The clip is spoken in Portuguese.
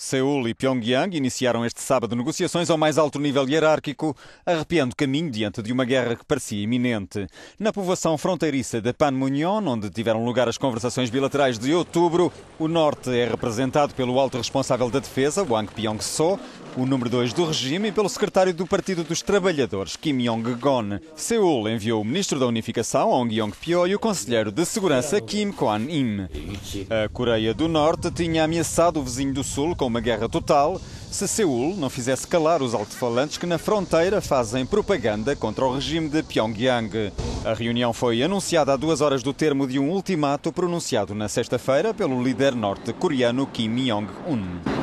Seul e Pyongyang iniciaram este sábado negociações ao mais alto nível hierárquico, arrepiando caminho diante de uma guerra que parecia iminente. Na povoação fronteiriça de Panmunjom, onde tiveram lugar as conversações bilaterais de outubro, o norte é representado pelo alto responsável da defesa, Wang Pyong-so, o número 2 do regime, e pelo secretário do Partido dos Trabalhadores, Kim Jong-gon. Seul enviou o ministro da Unificação, Ong Yong-pyo, e o conselheiro de Segurança, Kim Kwan-im. A Coreia do Norte tinha ameaçado o vizinho do Sul com uma guerra total se Seul não fizesse calar os alto-falantes que na fronteira fazem propaganda contra o regime de Pyongyang. A reunião foi anunciada a duas horas do termo de um ultimato pronunciado na sexta-feira pelo líder norte-coreano Kim Jong-un.